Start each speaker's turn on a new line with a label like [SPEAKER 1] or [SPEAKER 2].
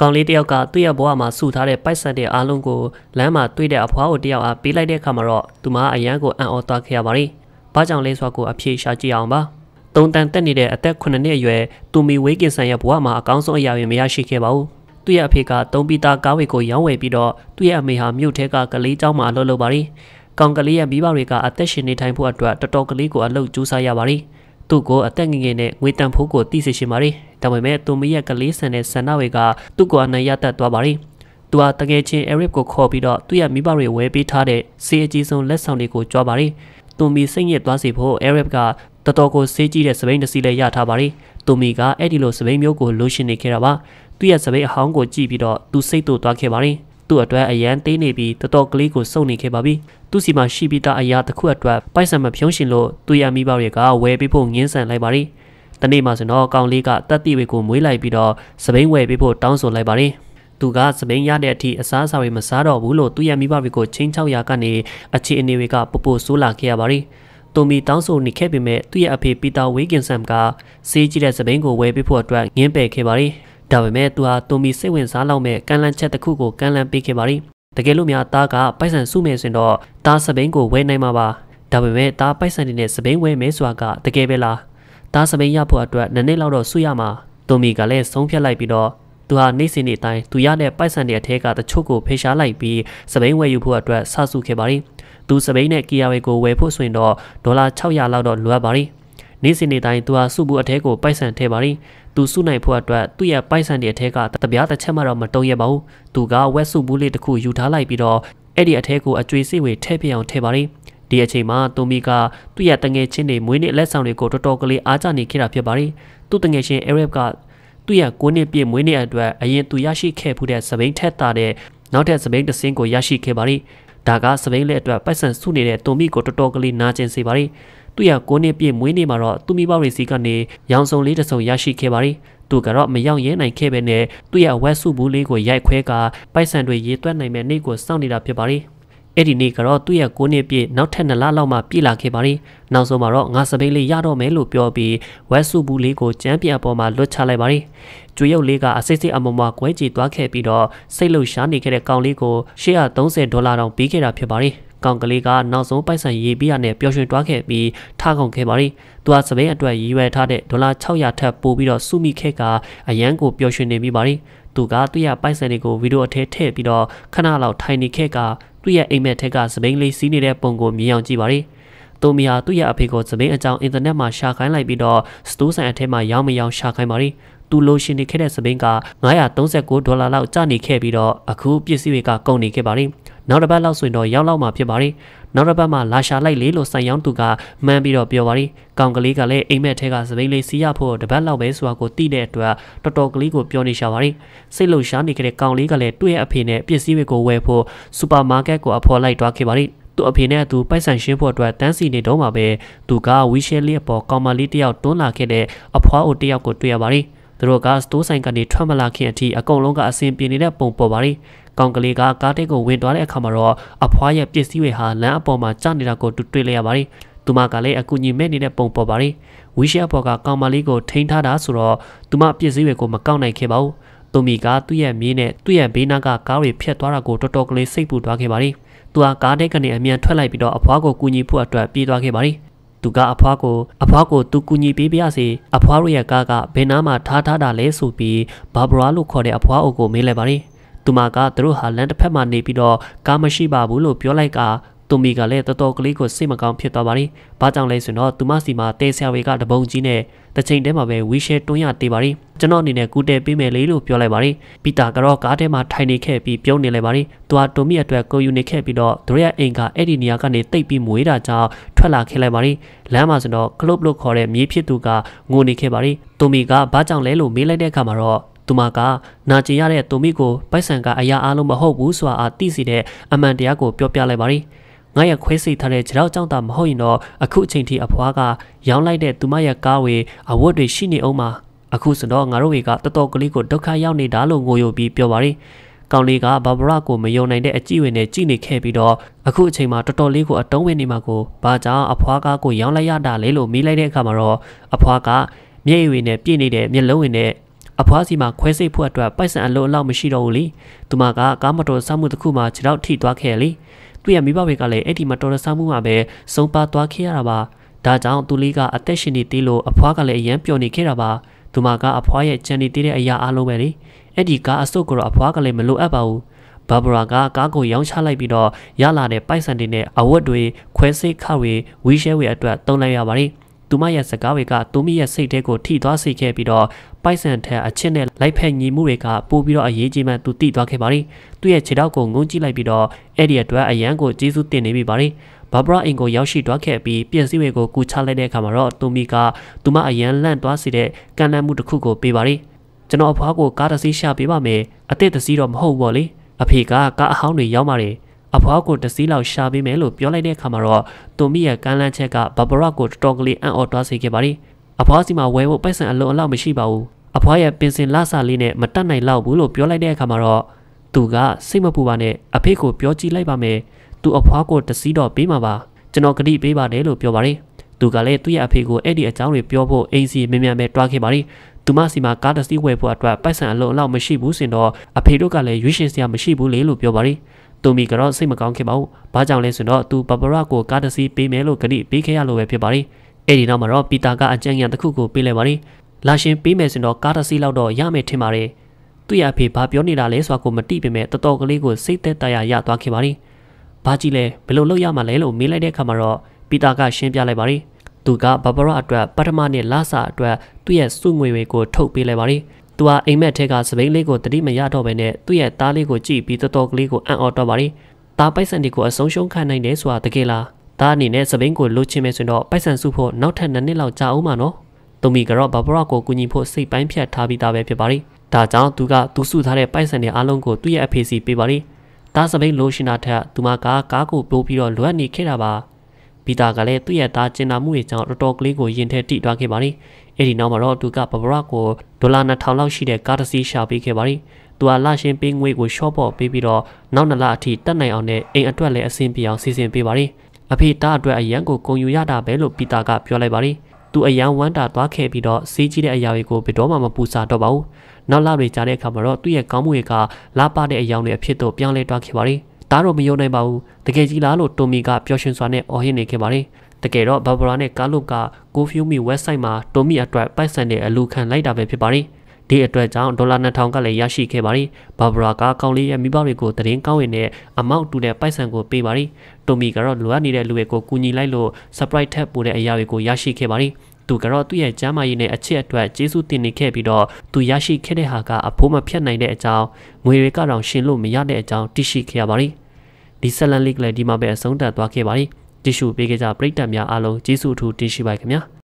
[SPEAKER 1] ကောင်လေးတယောက်ကသူ့ရဲ့ဘဝမှာစုထားတဲ့ပိုက်ဆံတဲ့အားလုံးကိုလမ်းမှာတွေ့တဲ့အဖွားကိုတယောက်အားပေးလိုက်တဲ့အခါမှာတော့သူမအရန်ကိုအံ့ဩသွားခဲ့ရပါတယ်။ဘာကြောင့်လဲဆိုတာကိုအဖြေရှာကြည့်အောင်ပါ။သုံးတန်တက်နေတဲ့အသက်9နှစ်အရွယ်သူမီဝေးကင်ဆန်ရဲ့ဘဝမှာအကောင်းဆုံးအရာတွေမရရှိခဲ့ပါဘူး။သူ့ရဲ့အဖေကသုံးပီတာကားဝေကိုရောင်းဝယ်ပြီးတော့သူ့ရဲ့အမေဟာမြို့ထဲကကလေးเจ้าမှာအလုပ်လုပ်ပါတယ်။ကောင်ကလေးရဲ့မိဘတွေကအသက်ရှင်နေထိုင်ဖို့အတွက်တော်တော်ကလေးကိုအလုပ်ကြိုးစားရပါတယ်။သူ့ကိုအသက်ငယ်ငယ်နဲ့ငွေတန်ဖိုးကိုသိစေရှင်ပါလေဒါပေမဲ့သူမရဲ့ကလေးဆန်တဲ့ဆန္ဒတွေကသူ့ကိုအနိုင်ရတတ်သွားပါလေသူဟာတကယ်ချင်း Eric ကိုခေါ်ပြီးတော့သူ့ရဲ့မိဘတွေဝယ်ပေးထားတဲ့စေအကြီးဆုံးလက်ဆောင်တွေကိုကြွားပါလေသူမီစိတ်ညစ်သွားစေဖို့ Eric ကတော်တော်ကိုစေးကြည့်တဲ့စပိန်တစ်စီးလည်းရထားပါလေသူမီကအဲ့ဒီလိုစပိန်မျိုးကိုလိုရှင်နေခဲ့တာပါသူ့ရဲ့စပိန်အဟောင်းကိုကြည့်ပြီးတော့သူစိတ်တူသွားခဲ့ပါလေသူ့အတွက်အရန်သေးနေပြီးတော်တော်ကလေးကိုစုံနေခဲ့ပါပြီသူ့စီမှာရှိပြီးသားအရာတစ်ခုအတွက်ပိုက်ဆံမဖြုံးရှင်လို့သူ့ရမိဘတွေကဝယ်ပေးဖို့ငင်းဆန်လိုက်ပါတယ်တနေ့မှဆိုတော့ကောင်လေးကတက်တိဝေကိုမွေးလိုက်ပြီးတော့စပိန်ဝယ်ပေးဖို့တောင်းဆိုလိုက်ပါတယ်သူကစပိန်ရတဲ့အထိအစားအစာတွေမစားတော့ဘူးလို့သူ့ရမိဘတွေကိုချင်းချောက်ရာကနေအခြေအနေတွေကပပိုဆိုးလာခဲ့ရပါတယ်တိုမီတောင်းဆိုနေခဲ့ပေမဲ့သူ့ရဲ့အဖေပီတာဝေးကင်ဆမ်ကစေးကြည့်တဲ့စပိန်ကိုဝယ်ပေးဖို့အတွက်ငင်းပယ်ခဲ့ပါတယ်။ဒါပေမဲ့သူဟာတွန်မီစိတ်ဝင်စားလောက်မဲ့ကမ်းလန်းချက်တစ်ခုကိုကမ်းလန်းပေးခဲ့ပါရီတကယ်လို့များသားကပိုက်ဆံစုမယ်ဆိုရင်တော့သားစပိန်ကိုဝယ်နိုင်မှာပါဒါပေမဲ့သားပိုက်ဆံတွေနဲ့စပိန်ဝယ်မယ်ဆိုတာကတကယ်ပဲလားသားစပိန်ရဖို့အတွက်နည်းနည်းလောက်တော့စုရမှာတွန်မီကလည်းဆုံးဖြတ်လိုက်ပြီးတော့သူဟာနေ့စဉ်နေ့တိုင်းသူရတဲ့ပိုက်ဆံတွေအထက်ကတချို့ကိုဖေရှားလိုက်ပြီးစပိန်ဝယ်ယူဖို့အတွက်စဆူခဲ့ပါရီသူစပိန်နဲ့ကီယာဝေကိုဝယ်ဖို့ဆိုရင်တော့ဒေါ်လာ600လောက်တော့လိုအပ်ပါရီနေ့စဉ်နေ့တိုင်းသူဟာစုဘူးအထက်ကိုပိုက်ဆံထည့်ပါရီသူစုနိုင်ဖို့အတွက်သူ့ရဲ့ပိုက်ဆံတွေအထက်ကတပြားတစ်ချက်မှတော့မတုံရပါဘူးသူကဝက်စုဘူးလေးတစ်ခုယူထားလိုက်ပြီးတော့အဲ့ဒီအထက်ကိုအကျွေးစိဝေထည့်ပြအောင်ထည့်ပါလိမ့်ဒီအချိန်မှာတိုမီကသူ့ရဲ့တငယ်ချင်းတွေမွေးနေ့လက်ဆောင်တွေကိုတော်တော်ကလေးအားကျနေခဲ့တာဖြစ်ပါတယ်။သူ့တငယ်ချင်းအရက်ကသူ့ရဲ့ကိုနှစ်ပြည့်မွေးနေ့အတွက်အရင်သူရရှိခဲ့မှုတဲ့စပိန်ထက်တာတဲ့နောက်ထပ်စပိန်တစင်းကိုရရှိခဲ့ပါတယ်။ဒါကစပိန်လက်အတွက်ပိုက်ဆံစုနေတဲ့တိုမီကိုတော်တော်ကလေးနာကျင်စေပါတယ်။သူ့ရဲ့ကိုနှစ်ပြည့်မွေးနေ့မှာတော့သူ့မိဘတွေစီကနေရောင်စုံလေးတစ်စုံရရှိခဲ့ပါတယ်သူကတော့မရောက်ရဲနိုင်ခဲ့ပဲနဲ့သူ့ရဲ့ဝက်စုဘူးလေးကိုရိုက်ခွဲကပိုက်ဆံတွေရေသွက်နိုင်မဲ့နေ့ကိုစောင့်နေတာဖြစ်ပါတယ်အဲ့ဒီနေ့ကတော့သူ့ရဲ့ကိုနှစ်ပြည့်နောက်ထပ်နှစ်လလောက်မှပြည့်လာခဲ့ပါတယ်။နောက်ဆုံးမှာတော့ငါစပိန်လေးရတော့မယ်လို့ပြောပြီးဝက်စုဘူးလေးကိုကျန်းပြန်အပေါ်မှာလွတ်ချလိုက်ပါတယ်။ကျွေးရုပ်လေးကအစိစိအမမကွဲကြည့်သွားခဲ့ပြီးတော့စိတ်လှုပ်ရှားနေခဲ့တဲ့ကောင်လေးကို130ဒေါ်လာတောင်ပေးခဲ့တာဖြစ်ပါတယ်။ကောင်ကလေးကနောက်ဆုံးပိုက်ဆံရေးပြရနဲ့ပျော်ရွှင်တွားခဲ့ပြီးထကုန်ခဲ့ပါရီသူကစပိန်အတွက်ရည်ရွယ်ထားတဲ့ဒေါ်လာ600ထက်ပိုပြီးတော့စုမိခဲ့ကအရန်ကိုပျော်ရွှင်နေမိပါရီသူကသူ့ရဲ့ပိုက်ဆံတွေကိုဗီဒီယိုအထဲထည့်ပြီးတော့ခဏလောက်ထိုင်နေခဲ့ကသူ့ရဲ့အိမ်မက်ထက်ကစပိန်လေးစီးနေတဲ့ပုံကိုမြင်အောင်ကြည့်ပါရီတိုမီယာသူ့ရဲ့အဖေကိုစပိန်အကြောင်းအင်တာနက်မှာရှာခိုင်းလိုက်ပြီးတော့စတိုးဆိုင်အထက်မှာရောင်းမရောင်းရှာခိုင်းပါရီသူလိုရှင်နေခဲ့တဲ့စပိန်က939ဒေါ်လာလောက်ကျနေခဲ့ပြီးတော့အခုပစ္စည်းတွေကကုန်နေခဲ့ပါတယ်။နောက်တစ်ပတ်လောက်ဆိုရင်တော့ရောက်လောက်မှာဖြစ်ပါတယ်။နောက်တစ်ပတ်မှာလာရှာလိုက်လေလို့ဆိုင်ရောင်းသူကမှန်းပြီးတော့ပြောပါတယ်။ကောင်ကလေးကလည်းအိမ်မက်ထဲကစပိန်လေးစီးရဖို့တစ်ပတ်လောက်ပဲဆိုတာကိုသိတဲ့အတွက်တော်တော်ကလေးကိုပြောနေရှာပါတယ်။စိတ်လုံရှားနေခဲ့တဲ့ကောင်လေးကလည်းသူ့ရဲ့အဖေနဲ့ပစ္စည်းတွေကိုဝယ်ဖို့စူပါမားကတ်ကိုအဖော်လိုက်သွားခဲ့ပါတယ်။ူအဖေနဲ့သူပိုက်ဆံရှင်းဖို့အတွက်တန်းစီနေတော့မှာပဲသူကဝီရှဲလေးအပေါ်ကောင်မလေးတယောက်တွန်းလာခဲ့တဲ့အဖွားအိုတယောက်ကိုတွေ့ရပါတယ်။သူတို့ကစတိုးဆိုင်ကနေထွက်မလာခင်အထိအကုန်လုံးကအဆင်ပြေနေတဲ့ပုံပေါ်ပါတယ်။ကောင်ကလေးကကားတိတ်ကိုဝင်သွားတဲ့အခါမှာတော့အဖွားရဲ့ပစ္စည်းတွေဟာလမ်းအပေါ်မှာကျနေတာကိုတွေ့လိုက်ရပါတယ်။သူမကလည်းအကူညီမဲ့နေတဲ့ပုံပေါ်ပါတယ်။ဝီရှဲဘော်ကကောင်မလေးကိုထိန်းထားတာဆိုတော့သူမပစ္စည်းတွေကိုမကောက်နိုင်ခဲ့ပါဘူး။သူမကသူ့ရဲ့မြေးနဲ့သူ့ရဲ့ဘေးနားကကားတွေဖြတ်သွားတာကိုတော်တော်ကလေးစိတ်ပူသွားခဲ့ပါတယ်။သူကကားတိတ်ကနေအမြန်ထွက်လိုက်ပြီးတော့အဖွားကိုကူညီဖို့အတွက်ပြေးသွားခဲ့ပါတယ်။သူကအဖွားကိုအဖွားကိုသူကူညီပေးပြစေအဖွားရဲ့ကားကဘယ်နားမှာထားထားတာလဲဆိုပြီးဘာဘရာလို့ခေါ်တဲ့အဖွားအုပ်ကိုမေးလိုက်ပါတယ်သူမကသူတို့ဟာလမ်းတစ်ဖက်မှာနေပြီးတော့ကားမရှိပါဘူးလို့ပြောလိုက်ကသူမီကလည်းတော်တော်ကလေးကိုစိတ်မကောင်းဖြစ်သွားပါတယ်။ဘာကြောင့်လဲဆိုတော့သူမစီမှာတဲဆရာတွေကတပုံကြီးနဲ့တစ်ချိန်တည်းမှာပဲဝီရှယ်တွန်းရတေးပါတယ်။ကျွန်တော်အနေနဲ့ကူတဲပေးမယ်လေလို့ပြောလိုက်ပါတယ်။ပီတာကတော့ကားထဲမှာထိုင်နေခဲ့ပြီးပြုံးနေလိုက်ပါတယ်။သူကတိုမီအတွက်ကိုယူနေခဲ့ပြီးတော့ဒရက်အိမ်ကအဲ့ဒီနေရာကနေတိတ်ပြီးမွေးတာကြောင့်ထွက်လာခဲ့လိုက်ပါတယ်။လမ်းမှာဆိုတော့ကလုပ်လို့ခေါ်တဲ့မြေးဖြစ်သူကငိုနေခဲ့ပါတယ်။တိုမီကဘာကြောင့်လဲလို့မေးလိုက်တဲ့အခါမှာတော့ူမကနာကျင်ရတဲ့တိုမိကိုပိုက်ဆံကအရာအလုံးမဟုတ်ဘူးဆိုတာအသိစီတဲ့အမှန်တရားကိုပြောပြလိုက်ပါတယ်။ငါရဲ့ခွဲစိတ်ထားတဲ့ခြေထောက်ကြောင့်တာမဟုတ်ရင်တော့အခုအချိန်ထိအဖွားကရောင်းလိုက်တဲ့သူမရဲ့ကားဝေအဝတ်တွေရှိနေအောင်မှာအခုစတော့ငါတို့တွေကတော်တော်ကလေးကိုဒုက္ခရောက်နေတာလို့ငိုယိုပြီးပြောပါရယ်ကောင်လေးကဘာဘရကိုမယုံနိုင်တဲ့အကြည့်ဝင်နဲ့ကြည့်နေခဲ့ပြီးတော့အခုအချိန်မှာတော်တော်လေးကိုအတုံးဝင်နေမှာကိုဘာကြောင့်အဖွားကားကိုရောင်းလိုက်ရတာလဲလို့မေးလိုက်တဲ့အခါမှာတော့အဖွားကမျက်ရည်ဝင်နဲ့ပြည့်နေတဲ့မျက်လုံးဝင်နဲ့အဖွားစီမှာခွဲစိတ်ဖို့အတွက်ပိုက်ဆံအလုံးအလောက်မရှိတော့ဘူးလေ။သူမကကားမတော်စမှုတစ်ခုမှခြေထောက်ထိသွားခဲ့လေ။သူ့ရဲ့မိဘတွေကလည်းအဲ့ဒီမှာတော်ရဆမှုမှာပဲဆုံးပါသွားခဲ့ရတာပါဒါကြောင့်သူလေးကအသက်ရှင်နေသေးလို့အဖွားကလည်းအရန်ပျော်နေခဲ့တာပါသူမကအဖွားရဲ့ကြံနေသေးတဲ့အရာအလုံးပဲလေအဲ့ဒီကားအစုပ်ကတော့အဖွားကလည်းမလိုအပ်ပါဘူးဘာဘရာကကားကိုရောင်းချလိုက်ပြီးတော့ရလာတဲ့ပိုက်ဆံတွေနဲ့အဝတ်တွေခွဲစိတ်ခါတွေဝီရှဲတွေအတွက်တုံးလိုက်ရပါတယ်။သူမရဲ့စကားတွေကသူမရဲ့စိတ်ထဲကိုထိသွားစေခဲ့ပြီးတော့ပိုက်ဆန်ထက်အချစ်နဲ့လိုက်ဖက်ညီမှုတွေကပိုပြီးတော့အရေးကြီးမှသူသိသွားခဲ့ပါတယ်။သူ့ရဲ့ခြေထောက်ကိုငုံကြည့်လိုက်ပြီးတော့အဲ့ဒီအတွက်အရန်ကိုကျေးဇူးတင်နေပြီပါတယ်။ဘာဘရာအင်ကိုရောက်ရှိသွားခဲ့ပြီးပြင်စည်းဝေကိုကူချလိုက်တဲ့အခါမှာတော့တူမီကသူမအရန်လန့်သွားစေတဲ့ကံလန့်မှုတစ်ခုကိုပေးပါတယ်။ကျွန်တော်အဖွားကိုကားတစ်စီးရှာပေးပါမယ်။အစ်စ်တစ်စီးတော့မဟုတ်ဘူးလေ။အဖေကကားအဟောင်းတွေရောက်มาတယ်။အဖွားကိုတစည်းလောက်ရှာပေးမယ်လို့ပြောလိုက်တဲ့အခါမှာတော့တူမီရဲ့ကမ်းလန်းချက်ကဘဘရကိုတော်တော်ကလေးအံ့ဩသွားစေခဲ့ပါတယ်။အဖွားစီမှာဝဲဖို့ပိုက်ဆံအလုံးအလောက်မရှိပါဘူးအဖွားရဲ့ပင်စင်လဆလေးနဲ့မတတ်နိုင်လောက်ဘူးလို့ပြောလိုက်တဲ့အခါမှာတော့သူကစိတ်မပူပါနဲ့အဖေကိုပြောကြည့်လိုက်ပါမယ်သူအဖွားကိုတစည်းတော့ပေးမှာပါကျွန်တော်ကတိပေးပါတယ်လို့ပြောပါတယ်သူကလည်းသူ့ရဲ့အဖေကိုအဲ့ဒီအကြောင်းတွေပြောဖို့အင်စီမြင်မြန်ပဲတွားခဲ့ပါတယ်သူမစီမှာကားတစည်းဝယ်ဖို့အတွက်ပိုက်ဆံအလုံးအလောက်မရှိဘူးစင်တော့အဖေတို့ကလည်းရွေးရှင်စရာမရှိဘူးလေလို့ပြောပါတယ်တူမီကတော့စိတ်မကောင်းခဲ့ပါဘူး။ဘာကြောင့်လဲဆိုတော့သူပပရကိုကားတစီပေးမယ်လို့ကတိပေးခဲ့ရလို့ပဲဖြစ်ပါတယ်။အဲ့ဒီနောက်မှာတော့ပီတာကအကြံဉာဏ်တစ်ခုကိုပေးလိုက်ပါတယ်လာရှင်ပေးမယ်ဆိုတော့ကားတစ်စီးလောက်တော့ရမယ်ထင်ပါတယ်သူ့ရဖေဘာပြောနေတာလဲဆိုတာကိုမသိပေမဲ့တော်တော်ကလေးကိုစိတ်သက်သာရရသွားခဲ့ပါတယ်ဘာကြည့်လဲဘယ်လိုလုပ်ရမှာလဲလို့မေးလိုက်တဲ့အခါမှာတော့ပီတာကရှင်းပြလိုက်ပါတယ်သူကဘဘရအတွက်ပထမနဲ့လဆအတွက်သူ့ရဲ့စုငွေတွေကိုထုတ်ပေးလိုက်ပါတယ်သူကအိမ်မက်ထဲကစပိန်လေးကိုတတိမရတော့ဘဲနဲ့သူ့ရဲ့သားလေးကိုကြည့်ပြီးတော်တော်ကလေးကိုအံ့ဩတော့ပါတယ်။ဒါပိုက်ဆံတွေကိုအဆုံးရှုံးခံနိုင်တယ်ဆိုတာတကယ်လား။ဒါအနေနဲ့စပိန်ကိုလိုချင်မယ်ဆိုရင်တော့ပိုက်ဆံစုဖို့နောက်ထပ်နှစ်နှစ်လောက်ကြာအောင်ပါနော်။သူမီကတော့ဘာဘရာကိုကူညီဖို့စိတ်ပိုင်းဖြတ်ထားပြီးသားပဲဖြစ်ပါလိမ့်။ဒါကြောင့်သူကသူစုထားတဲ့ပိုက်ဆံတွေအားလုံးကိုသူ့ရဲ့အဖေစီပေးပါလိမ့်။ဒါစပိန်လိုရှင်တာထက်သူမကကားကိုပို့ပြီးတော့လွတ်နေခဲ့တာပါ။ဘီတာကလည်းသူ့ရဲ့သားကျင်နာမှုတွေကြောင့်တော်တော်ကလေးကိုရင်ထဲတိတွားခဲ့ပါလိမ့်။အဲ့ဒီနောက်မှာတော့သူကဘဘရာကိုဒေါ်လာ2000လောက်ရှိတဲ့ကားတစ်စီးရှာပေးခဲ့ပါလိမ့်။သူကလရှင်ပေးငွေကိုရှော့ပေါ်ပေးပြီးတော့နောက်နှစ်လအထိတက်နိုင်အောင်နဲ့အိမ်အတွက်လည်းအဆင်ပြေအောင်စီစဉ်ပေးပါလိမ့်။အဖေတားအတွက်အရန်ကိုဂုံယူရတာပဲလို့ပီတာကပြောလိုက်ပါတယ်။သူအရန်ဝမ်းတာသွားခဲ့ပြီးတော့စေးကြီးတဲ့အရာတွေကိုဘယ်တော့မှမပူစာတော့ပါဘူး။နောက်လတွေကြာတဲ့အခါမှာတော့သူ့ရဲ့ကောင်းမှုတွေကလာပါတဲ့အရာတွေအဖြစ်တို့ပြောင်းလဲသွားခဲ့ပါတယ်။ဒါတော့မယုံနိုင်ပါဘူး။တကယ်ကြီးလားလို့တိုမီကပျော်ရွှင်စွာနဲ့အော်ဟစ်နေခဲ့ပါတယ်။တကယ်တော့ဘဘရာနဲ့ကာလုတ်ကကိုဖျူမီဝက်ဆိုက်မှာတိုမီအတွက်ပိုက်ဆံတဲ့အလူခံလိုက်တာပဲဖြစ်ပါတယ်။ဒီအတွက်ကြောင့်ဒေါ်လာ2000ကလည်းရရှိခဲ့ပါတယ်ဘာဘရာကကောင်းလေးရဲ့မိဘတွေကိုတရင်ကောင်းဝင်တဲ့အမောက်တူတဲ့ပိုက်ဆံကိုပေးပါတယ်တိုမီကတော့လိုအပ်နေတဲ့လူတွေကိုကူညီလိုက်လို့ surprise ထက်ပိုတဲ့အရာတွေကိုရရှိခဲ့ပါတယ်သူကတော့သူ့ရဲ့ကျမ်းမာရေးနဲ့အချစ်အတွက်ကျေးဇူးတင်နေခဲ့ပြီးတော့သူရရှိခဲ့တဲ့ဟာကအဖိုးမဖြတ်နိုင်တဲ့အကြောင်းငွေတွေကတော့ရှင်လို့မရတဲ့အကြောင်းသိရှိခဲ့ရပါတယ်။ဒီဆက်လန်လိကလည်းဒီမှာပဲအဆုံးသတ်သွားခဲ့ပါတယ်။တ िश ူပေးခဲ့ကြပရိသတ်များအားလုံးကျေးဇူးအထူးတင်ရှိပါခင်ဗျာ။